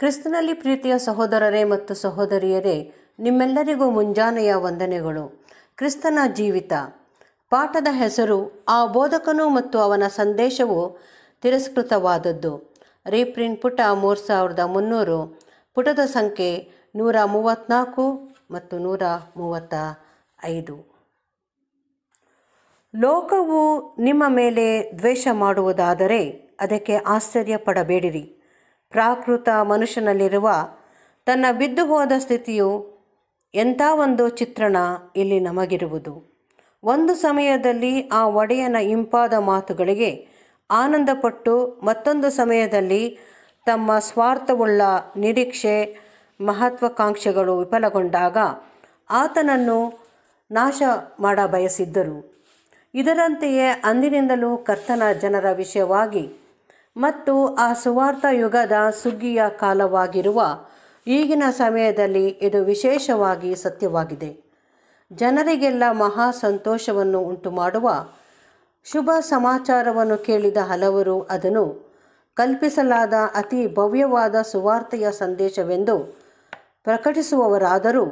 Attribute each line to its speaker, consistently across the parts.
Speaker 1: ಕ್ರಿಸ್ತನಲ್ಲಿ ಪ್ರೀತಿಯ ಸಹೋದರರೇ ಮತ್ತು ಸಹೋದರಿಯರೇ ನಿಮ್ಮೆಲ್ಲರಿಗೂ ಮುಂಜಾನೆಯ ವಂದನೆಗಳು ಕ್ರಿಸ್ತನ ಜೀವಿತ ಪಾಠದ ಹೆಸರು ಆ ಬೋಧಕನು ಮತ್ತು ಅವನ ಸಂದೇಶವು ತಿರಸ್ಕೃತವಾದದ್ದು ರೀಪ್ರಿಂಟ್ ಪುಟ ಮೂರು ಸಾವಿರದ ಮುನ್ನೂರು ಪುಟದ ಸಂಖ್ಯೆ ನೂರ ಮೂವತ್ತ್ನಾಲ್ಕು ಮತ್ತು ನೂರ ಮೂವತ್ತ ಐದು ಲೋಕವು ನಿಮ್ಮ ಮೇಲೆ ದ್ವೇಷ ಮಾಡುವುದಾದರೆ ಅದಕ್ಕೆ ಆಶ್ಚರ್ಯ ಪಡಬೇಡಿರಿ ಪ್ರಾಕೃತ ಮನುಷ್ಯನಲ್ಲಿರುವ ತನ್ನ ಬಿದ್ದು ಹೋದ ಸ್ಥಿತಿಯು ಎಂಥ ಒಂದು ಚಿತ್ರಣ ಇಲ್ಲಿ ನಮಗಿರುವುದು ಒಂದು ಸಮಯದಲ್ಲಿ ಆ ಒಡೆಯನ ಇಂಪಾದ ಮಾತುಗಳಿಗೆ ಆನಂದಪಟ್ಟು ಮತ್ತೊಂದು ಸಮಯದಲ್ಲಿ ತಮ್ಮ ಸ್ವಾರ್ಥವುಳ್ಳ ನಿರೀಕ್ಷೆ ಮಹತ್ವಾಕಾಂಕ್ಷೆಗಳು ವಿಫಲಗೊಂಡಾಗ ಆತನನ್ನು ನಾಶ ಬಯಸಿದ್ದರು ಇದರಂತೆಯೇ ಅಂದಿನಿಂದಲೂ ಕರ್ತನ ಜನರ ವಿಷಯವಾಗಿ ಮತ್ತು ಆ ಸುವಾರ್ಥ ಯುಗದ ಸುಗ್ಗಿಯ ಕಾಲವಾಗಿರುವ ಈಗಿನ ಸಮಯದಲ್ಲಿ ಇದು ವಿಶೇಷವಾಗಿ ಸತ್ಯವಾಗಿದೆ ಜನರಿಗೆಲ್ಲ ಮಹಾ ಸಂತೋಷವನ್ನು ಉಂಟುಮಾಡುವ ಶುಭ ಸಮಾಚಾರವನ್ನು ಕೇಳಿದ ಹಲವರು ಅದನ್ನು ಕಲ್ಪಿಸಲಾದ ಅತಿ ಭವ್ಯವಾದ ಸುವಾರ್ತೆಯ ಸಂದೇಶವೆಂದು ಪ್ರಕಟಿಸುವವರಾದರೂ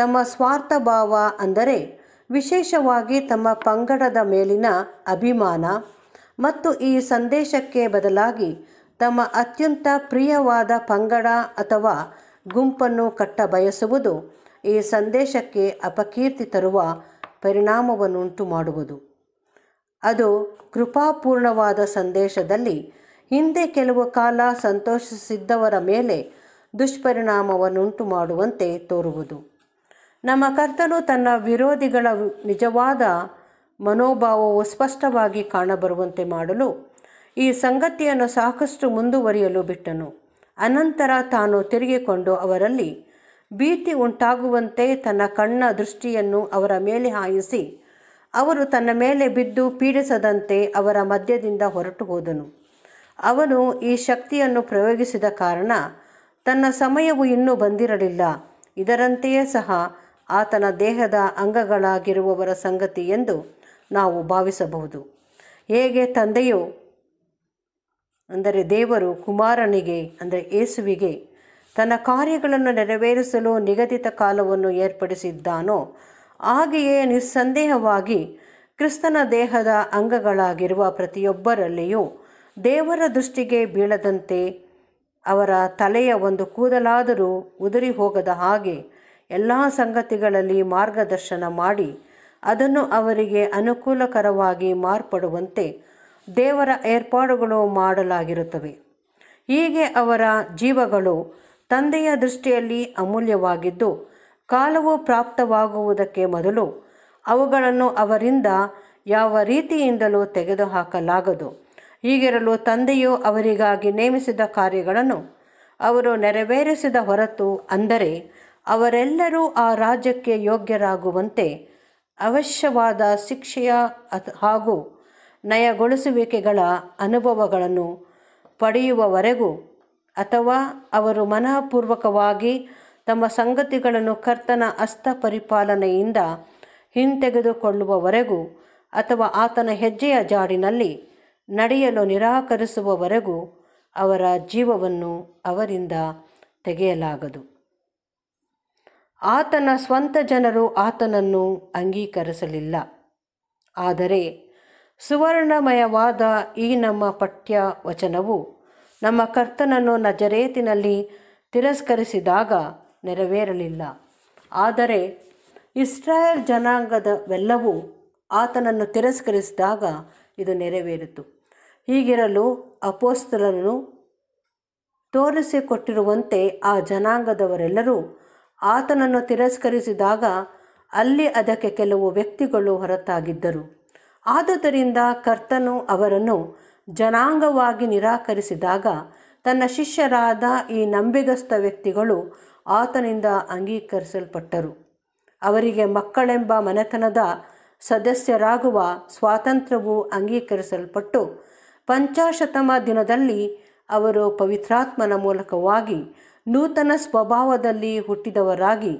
Speaker 1: ತಮ್ಮ ಸ್ವಾರ್ಥ ಭಾವ ಅಂದರೆ ವಿಶೇಷವಾಗಿ ತಮ್ಮ ಪಂಗಡದ ಮೇಲಿನ ಅಭಿಮಾನ ಮತ್ತು ಈ ಸಂದೇಶಕ್ಕೆ ಬದಲಾಗಿ ತಮ್ಮ ಅತ್ಯಂತ ಪ್ರಿಯವಾದ ಪಂಗಡ ಅಥವಾ ಗುಂಪನ್ನು ಕಟ್ಟಬಯಸುವುದು ಈ ಸಂದೇಶಕ್ಕೆ ಅಪಕೀರ್ತಿ ತರುವ ಪರಿಣಾಮವನ್ನುಂಟು ಮಾಡುವುದು ಅದು ಕೃಪಾಪೂರ್ಣವಾದ ಸಂದೇಶದಲ್ಲಿ ಹಿಂದೆ ಕೆಲವು ಕಾಲ ಸಂತೋಷಿಸಿದ್ದವರ ಮೇಲೆ ದುಷ್ಪರಿಣಾಮವನ್ನುಂಟು ಮಾಡುವಂತೆ ತೋರುವುದು ನಮ್ಮ ಕರ್ತನು ತನ್ನ ವಿರೋಧಿಗಳ ನಿಜವಾದ ಮನೋಭಾವವು ಸ್ಪಷ್ಟವಾಗಿ ಕಾಣಬರುವಂತೆ ಮಾಡಲು ಈ ಸಂಗತಿಯನ್ನು ಸಾಕಷ್ಟು ಮುಂದುವರಿಯಲು ಬಿಟ್ಟನು ಅನಂತರ ತಾನು ತಿರುಗಿಕೊಂಡು ಅವರಲ್ಲಿ ಭೀತಿ ಉಂಟಾಗುವಂತೆ ತನ್ನ ಕಣ್ಣ ದೃಷ್ಟಿಯನ್ನು ಅವರ ಮೇಲೆ ಹಾಯಿಸಿ ಅವರು ತನ್ನ ಮೇಲೆ ಬಿದ್ದು ಪೀಡಿಸದಂತೆ ಅವರ ಮಧ್ಯದಿಂದ ಹೊರಟು ಹೋದನು ಅವನು ಈ ಶಕ್ತಿಯನ್ನು ಪ್ರಯೋಗಿಸಿದ ಕಾರಣ ತನ್ನ ಸಮಯವು ಇನ್ನೂ ಬಂದಿರಲಿಲ್ಲ ಇದರಂತೆಯೇ ಸಹ ಆತನ ದೇಹದ ಅಂಗಗಳಾಗಿರುವವರ ಸಂಗತಿ ಎಂದು ನಾವು ಭಾವಿಸಬಹುದು ಹೇಗೆ ತಂದೆಯು ಅಂದರೆ ದೇವರು ಕುಮಾರನಿಗೆ ಅಂದರೆ ಏಸುವಿಗೆ ತನ್ನ ಕಾರ್ಯಗಳನ್ನು ನೆರವೇರಿಸಲು ನಿಗದಿತ ಕಾಲವನ್ನು ಏರ್ಪಡಿಸಿದ್ದಾನೋ ಹಾಗೆಯೇ ನಿಸ್ಸಂದೇಹವಾಗಿ ಕ್ರಿಸ್ತನ ದೇಹದ ಅಂಗಗಳಾಗಿರುವ ಪ್ರತಿಯೊಬ್ಬರಲ್ಲಿಯೂ ದೇವರ ದೃಷ್ಟಿಗೆ ಬೀಳದಂತೆ ಅವರ ತಲೆಯ ಒಂದು ಕೂದಲಾದರೂ ಉದುರಿ ಹೋಗದ ಹಾಗೆ ಎಲ್ಲ ಸಂಗತಿಗಳಲ್ಲಿ ಮಾರ್ಗದರ್ಶನ ಮಾಡಿ ಅದನ್ನು ಅವರಿಗೆ ಅನುಕೂಲಕರವಾಗಿ ಮಾರ್ಪಡುವಂತೆ ದೇವರ ಏರ್ಪಾಡುಗಳು ಮಾಡಲಾಗಿರುತ್ತವೆ ಹೀಗೆ ಅವರ ಜೀವಗಳು ತಂದೆಯ ದೃಷ್ಟಿಯಲ್ಲಿ ಅಮೂಲ್ಯವಾಗಿದ್ದು ಕಾಲವು ಪ್ರಾಪ್ತವಾಗುವುದಕ್ಕೆ ಮೊದಲು ಅವುಗಳನ್ನು ಅವರಿಂದ ಯಾವ ರೀತಿಯಿಂದಲೂ ತೆಗೆದುಹಾಕಲಾಗದು ಹೀಗಿರಲು ತಂದೆಯು ಅವರಿಗಾಗಿ ನೇಮಿಸಿದ ಕಾರ್ಯಗಳನ್ನು ಅವರು ನೆರವೇರಿಸಿದ ಹೊರತು ಅಂದರೆ ಅವರೆಲ್ಲರೂ ಆ ರಾಜ್ಯಕ್ಕೆ ಯೋಗ್ಯರಾಗುವಂತೆ ಅವಶ್ಯವಾದ ಶಿಕ್ಷೆಯ ಹಾಗೂ ನಯಗೊಳಿಸುವಿಕೆಗಳ ಅನುಭವಗಳನ್ನು ಪಡೆಯುವವರೆಗೂ ಅಥವಾ ಅವರು ಮನಃಪೂರ್ವಕವಾಗಿ ತಮ್ಮ ಸಂಗತಿಗಳನ್ನು ಕರ್ತನ ಅಸ್ತ ಪರಿಪಾಲನೆಯಿಂದ ಹಿಂತೆಗೆದುಕೊಳ್ಳುವವರೆಗೂ ಅಥವಾ ಆತನ ಹೆಜ್ಜೆಯ ಜಾಡಿನಲ್ಲಿ ನಡೆಯಲು ನಿರಾಕರಿಸುವವರೆಗೂ ಅವರ ಜೀವವನ್ನು ಅವರಿಂದ ತೆಗೆಯಲಾಗದು ಆತನ ಸ್ವಂತ ಜನರು ಆತನನ್ನು ಅಂಗೀಕರಿಸಲಿಲ್ಲ ಆದರೆ ಸುವರ್ಣಮಯವಾದ ಈ ನಮ್ಮ ಪಠ್ಯ ವಚನವು ನಮ್ಮ ಕರ್ತನನ್ನು ನಜರೇತಿನಲ್ಲಿ ತಿರಸ್ಕರಿಸಿದಾಗ ನೆರವೇರಲಿಲ್ಲ ಆದರೆ ಇಸ್ರಾಯೇಲ್ ಜನಾಂಗದವೆಲ್ಲವೂ ಆತನನ್ನು ತಿರಸ್ಕರಿಸಿದಾಗ ಇದು ನೆರವೇರಿತು ಹೀಗಿರಲು ಅಪೋಸ್ತಲನ್ನು ತೋರಿಸಿಕೊಟ್ಟಿರುವಂತೆ ಆ ಜನಾಂಗದವರೆಲ್ಲರೂ ಆತನನ್ನು ತಿರಸ್ಕರಿಸಿದಾಗ ಅಲ್ಲಿ ಅದಕ್ಕೆ ಕೆಲವು ವ್ಯಕ್ತಿಗಳು ಹೊರತಾಗಿದ್ದರು ಆದುದರಿಂದ ಕರ್ತನು ಅವರನ್ನು ಜನಾಂಗವಾಗಿ ನಿರಾಕರಿಸಿದಾಗ ತನ್ನ ಶಿಷ್ಯರಾದ ಈ ನಂಬಿಗಸ್ತ ವ್ಯಕ್ತಿಗಳು ಆತನಿಂದ ಅಂಗೀಕರಿಸಲ್ಪಟ್ಟರು ಅವರಿಗೆ ಮಕ್ಕಳೆಂಬ ಮನೆತನದ ಸದಸ್ಯರಾಗುವ ಸ್ವಾತಂತ್ರ್ಯವು ಅಂಗೀಕರಿಸಲ್ಪಟ್ಟು ಪಂಚಾಶತಮ ದಿನದಲ್ಲಿ ಅವರು ಪವಿತ್ರಾತ್ಮನ ಮೂಲಕವಾಗಿ ನೂತನ ಸ್ವಭಾವದಲ್ಲಿ ಹುಟ್ಟಿದವರಾಗಿ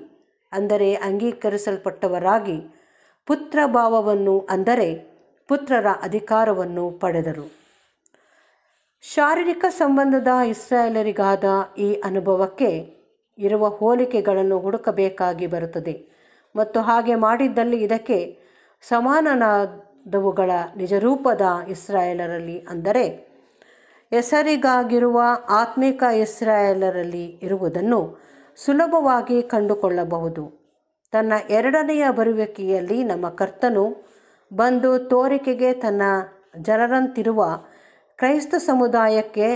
Speaker 1: ಅಂದರೆ ಅಂಗೀಕರಿಸಲ್ಪಟ್ಟವರಾಗಿ ಪುತ್ರ ಭಾವವನ್ನು ಅಂದರೆ ಪುತ್ರರ ಅಧಿಕಾರವನ್ನು ಪಡೆದರು ಶಾರೀರಿಕ ಸಂಬಂಧದ ಇಸ್ರಾಯೇಲರಿಗಾದ ಈ ಅನುಭವಕ್ಕೆ ಇರುವ ಹೋಲಿಕೆಗಳನ್ನು ಹುಡುಕಬೇಕಾಗಿ ಬರುತ್ತದೆ ಮತ್ತು ಹಾಗೆ ಮಾಡಿದ್ದಲ್ಲಿ ಇದಕ್ಕೆ ಸಮಾನನಾದವುಗಳ ನಿಜರೂಪದ ಇಸ್ರಾಯೇಲರಲ್ಲಿ ಅಂದರೆ ಹೆಸರಿಗಾಗಿರುವ ಆತ್ಮಿಕ ಇಸ್ರಾಯೇಲರಲ್ಲಿ ಇರುವುದನ್ನು ಸುಲಭವಾಗಿ ಕಂಡುಕೊಳ್ಳಬಹುದು ತನ್ನ ಎರಡನೆಯ ಬರುವಿಕೆಯಲ್ಲಿ ನಮ್ಮ ಕರ್ತನು ಬಂದು ತೋರಿಕೆಗೆ ತನ್ನ ಜನರಂತಿರುವ ಕ್ರೈಸ್ತ ಸಮುದಾಯಕ್ಕೆ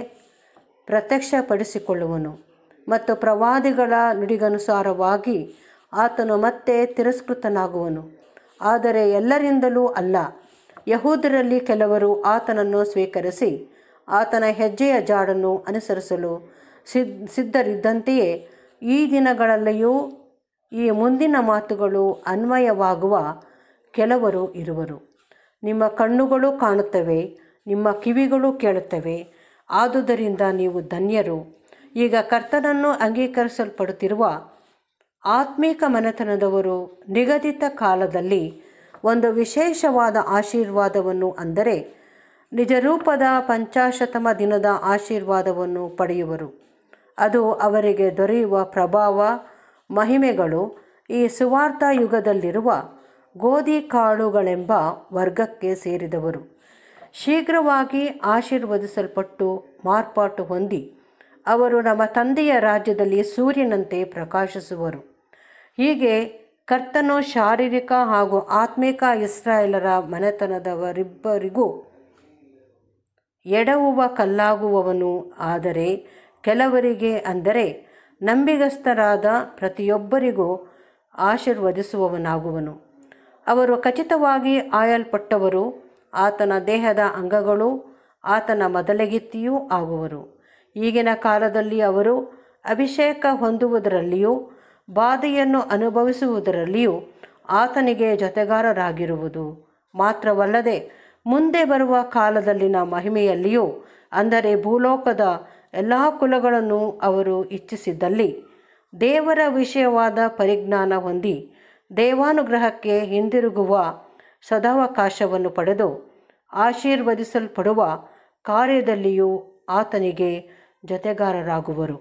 Speaker 1: ಪ್ರತ್ಯಕ್ಷಪಡಿಸಿಕೊಳ್ಳುವನು ಮತ್ತು ಪ್ರವಾದಿಗಳ ನುಡಿಗನುಸಾರವಾಗಿ ಆತನು ಮತ್ತೆ ತಿರಸ್ಕೃತನಾಗುವನು ಆದರೆ ಎಲ್ಲರಿಂದಲೂ ಅಲ್ಲ ಯಹೂದರಲ್ಲಿ ಕೆಲವರು ಆತನನ್ನು ಸ್ವೀಕರಿಸಿ ಆತನ ಹೆಜ್ಜೆಯ ಜಾಡನ್ನು ಅನುಸರಿಸಲು ಸಿದ್ ಸಿದ್ಧರಿದ್ದಂತೆಯೇ ಈ ದಿನಗಳಲ್ಲಿಯೂ ಈ ಮುಂದಿನ ಮಾತುಗಳು ಅನ್ವಯವಾಗುವ ಕೆಲವರು ಇರುವರು ನಿಮ್ಮ ಕಣ್ಣುಗಳು ಕಾಣುತ್ತವೆ ನಿಮ್ಮ ಕಿವಿಗಳು ಕೇಳುತ್ತವೆ ಆದುದರಿಂದ ನೀವು ಧನ್ಯರು ಈಗ ಕರ್ತನನ್ನು ಅಂಗೀಕರಿಸಲ್ಪಡುತ್ತಿರುವ ಆತ್ಮೀಕ ಮನೆತನದವರು ನಿಗದಿತ ಕಾಲದಲ್ಲಿ ಒಂದು ವಿಶೇಷವಾದ ಆಶೀರ್ವಾದವನ್ನು ಅಂದರೆ ನಿಜರೂಪದ ಪಂಚಾಶತಮ ದಿನದ ಆಶೀರ್ವಾದವನ್ನು ಪಡೆಯುವರು ಅದು ಅವರಿಗೆ ದೊರೆಯುವ ಪ್ರಭಾವ ಮಹಿಮೆಗಳು ಈ ಸುವಾರ್ಥ ಯುಗದಲ್ಲಿರುವ ಗೋಧಿ ಕಾಳುಗಳೆಂಬ ವರ್ಗಕ್ಕೆ ಸೇರಿದವರು ಶೀಘ್ರವಾಗಿ ಆಶೀರ್ವದಿಸಲ್ಪಟ್ಟು ಮಾರ್ಪಾಟು ಹೊಂದಿ ಅವರು ನಮ್ಮ ತಂದೆಯ ರಾಜ್ಯದಲ್ಲಿ ಸೂರ್ಯನಂತೆ ಪ್ರಕಾಶಿಸುವರು ಹೀಗೆ ಕರ್ತನು ಶಾರೀರಿಕ ಹಾಗೂ ಆತ್ಮಿಕ ಇಸ್ರಾಯೇಲರ ಮನೆತನದವರಿಬ್ಬರಿಗೂ ಎಡವುವ ಕಲ್ಲಾಗುವವನು ಆದರೆ ಕೆಲವರಿಗೆ ಅಂದರೆ ನಂಬಿಗಸ್ತರಾದ ಪ್ರತಿಯೊಬ್ಬರಿಗೂ ಆಶೀರ್ವದಿಸುವವನಾಗುವನು ಅವರು ಖಚಿತವಾಗಿ ಆಯಲ್ಪಟ್ಟವರು ಆತನ ದೇಹದ ಅಂಗಗಳು ಆತನ ಮೊದಲಗಿತ್ತಿಯೂ ಆಗುವರು ಈಗಿನ ಕಾಲದಲ್ಲಿ ಅವರು ಅಭಿಷೇಕ ಹೊಂದುವುದರಲ್ಲಿಯೂ ಬಾಧೆಯನ್ನು ಅನುಭವಿಸುವುದರಲ್ಲಿಯೂ ಆತನಿಗೆ ಜೊತೆಗಾರರಾಗಿರುವುದು ಮಾತ್ರವಲ್ಲದೆ ಮುಂದೆ ಬರುವ ಕಾಲದಲ್ಲಿನ ಮಹಿಮೆಯಲ್ಲಿಯೂ ಅಂದರೆ ಭೂಲೋಕದ ಎಲ್ಲ ಕುಲಗಳನ್ನು ಅವರು ಇಚ್ಛಿಸಿದ್ದಲ್ಲಿ ದೇವರ ವಿಷಯವಾದ ಪರಿಜ್ಞಾನ ಹೊಂದಿ ದೇವಾನುಗ್ರಹಕ್ಕೆ ಹಿಂದಿರುಗುವ ಸದಾವಕಾಶವನ್ನು ಪಡೆದು ಆಶೀರ್ವದಿಸಲ್ಪಡುವ ಕಾರ್ಯದಲ್ಲಿಯೂ ಆತನಿಗೆ ಜೊತೆಗಾರರಾಗುವರು